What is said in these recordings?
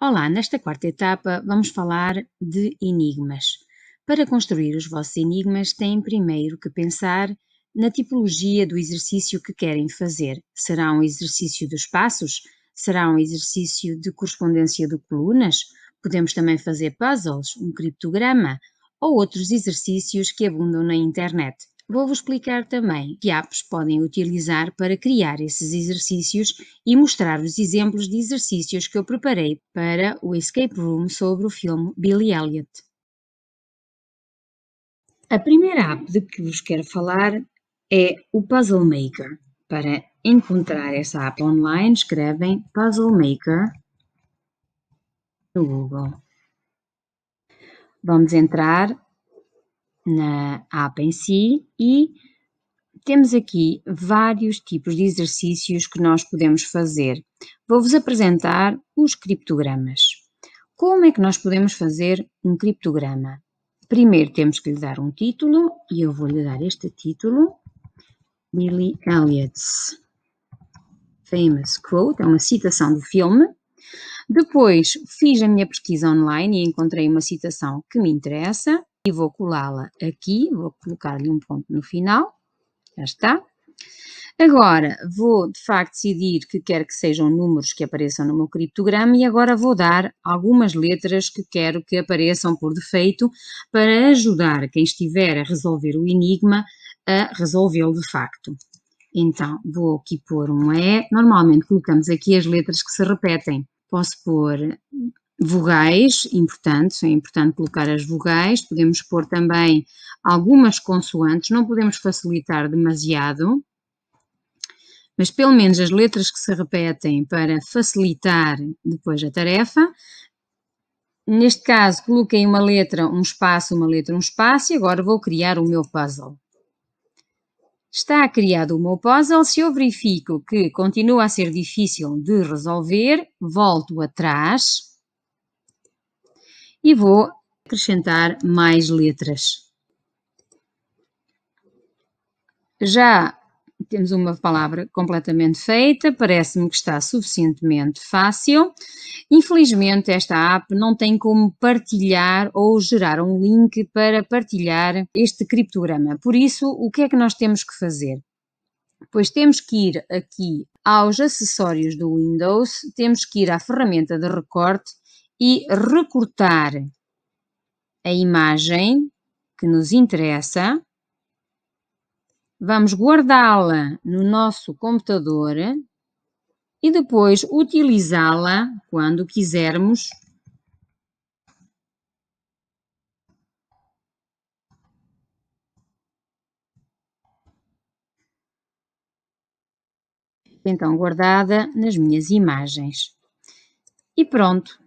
Olá, nesta quarta etapa vamos falar de enigmas. Para construir os vossos enigmas, têm primeiro que pensar na tipologia do exercício que querem fazer. Será um exercício dos passos? Será um exercício de correspondência de colunas? Podemos também fazer puzzles, um criptograma ou outros exercícios que abundam na internet. Vou-vos explicar também que apps podem utilizar para criar esses exercícios e mostrar-vos exemplos de exercícios que eu preparei para o Escape Room sobre o filme Billy Elliot. A primeira app de que vos quero falar é o Puzzle Maker. Para encontrar essa app online, escrevem Puzzle Maker no Google. Vamos entrar na app em si e temos aqui vários tipos de exercícios que nós podemos fazer. Vou-vos apresentar os criptogramas. Como é que nós podemos fazer um criptograma? Primeiro temos que lhe dar um título e eu vou-lhe dar este título, Billy Elliot's Famous Quote, é uma citação do filme. Depois fiz a minha pesquisa online e encontrei uma citação que me interessa e vou colá-la aqui, vou colocar-lhe um ponto no final, já está. Agora, vou de facto decidir que quero que sejam números que apareçam no meu criptograma e agora vou dar algumas letras que quero que apareçam por defeito para ajudar quem estiver a resolver o enigma a resolvê-lo de facto. Então, vou aqui pôr um E. Normalmente colocamos aqui as letras que se repetem. Posso pôr Vogais, importante, é importante colocar as vogais, podemos pôr também algumas consoantes, não podemos facilitar demasiado, mas pelo menos as letras que se repetem para facilitar depois a tarefa. Neste caso, coloquei uma letra, um espaço, uma letra, um espaço, e agora vou criar o meu puzzle. Está criado o meu puzzle. Se eu verifico que continua a ser difícil de resolver, volto atrás e vou acrescentar mais letras. Já temos uma palavra completamente feita, parece-me que está suficientemente fácil. Infelizmente, esta app não tem como partilhar ou gerar um link para partilhar este criptograma. Por isso, o que é que nós temos que fazer? Pois temos que ir aqui aos acessórios do Windows, temos que ir à ferramenta de recorte e recortar a imagem que nos interessa. Vamos guardá-la no nosso computador e depois utilizá-la quando quisermos. Então, guardada nas minhas imagens. E pronto,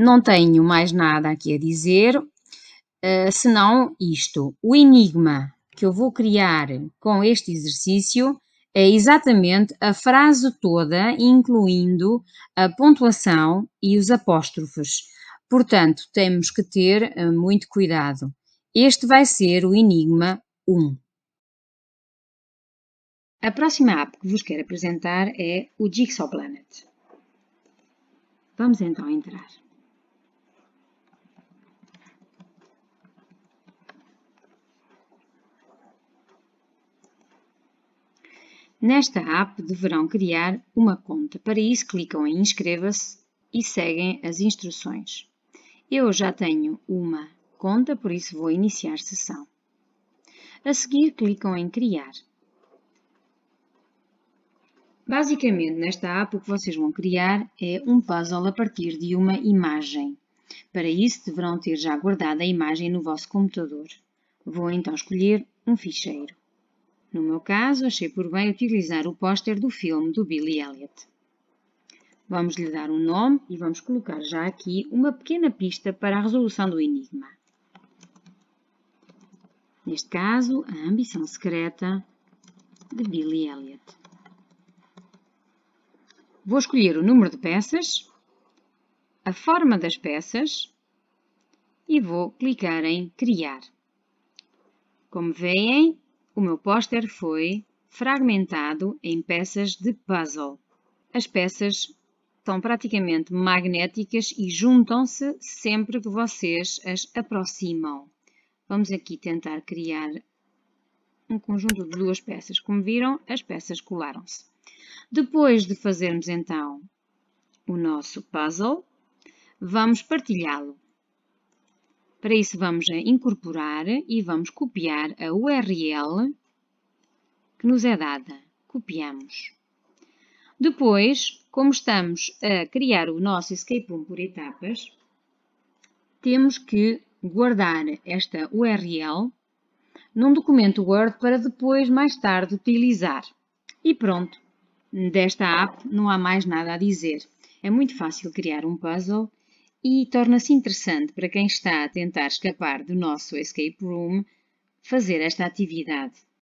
não tenho mais nada aqui a dizer, uh, senão isto. O enigma que eu vou criar com este exercício é exatamente a frase toda, incluindo a pontuação e os apóstrofes. Portanto, temos que ter eh, muito cuidado. Este vai ser o enigma 1. A próxima app que vos quero apresentar é o Jigsaw Planet. Vamos então entrar. Nesta app deverão criar uma conta. Para isso, clicam em Inscreva-se e seguem as instruções. Eu já tenho uma conta, por isso vou iniciar sessão. A seguir, clicam em Criar. Basicamente, nesta app, o que vocês vão criar é um puzzle a partir de uma imagem. Para isso, deverão ter já guardado a imagem no vosso computador. Vou então escolher um ficheiro. No meu caso, achei por bem utilizar o póster do filme do Billy Elliot. Vamos lhe dar um nome e vamos colocar já aqui uma pequena pista para a resolução do enigma. Neste caso, a ambição secreta de Billy Elliot. Vou escolher o número de peças, a forma das peças e vou clicar em Criar. Como veem, o meu póster foi fragmentado em peças de puzzle. As peças são praticamente magnéticas e juntam-se sempre que vocês as aproximam. Vamos aqui tentar criar um conjunto de duas peças. Como viram, as peças colaram-se. Depois de fazermos então o nosso puzzle, vamos partilhá-lo. Para isso vamos a incorporar e vamos copiar a URL que nos é dada. Copiamos. Depois, como estamos a criar o nosso escape room por etapas, temos que guardar esta URL num documento Word para depois, mais tarde, utilizar. E pronto, desta app não há mais nada a dizer. É muito fácil criar um puzzle e torna-se interessante para quem está a tentar escapar do nosso escape room fazer esta atividade.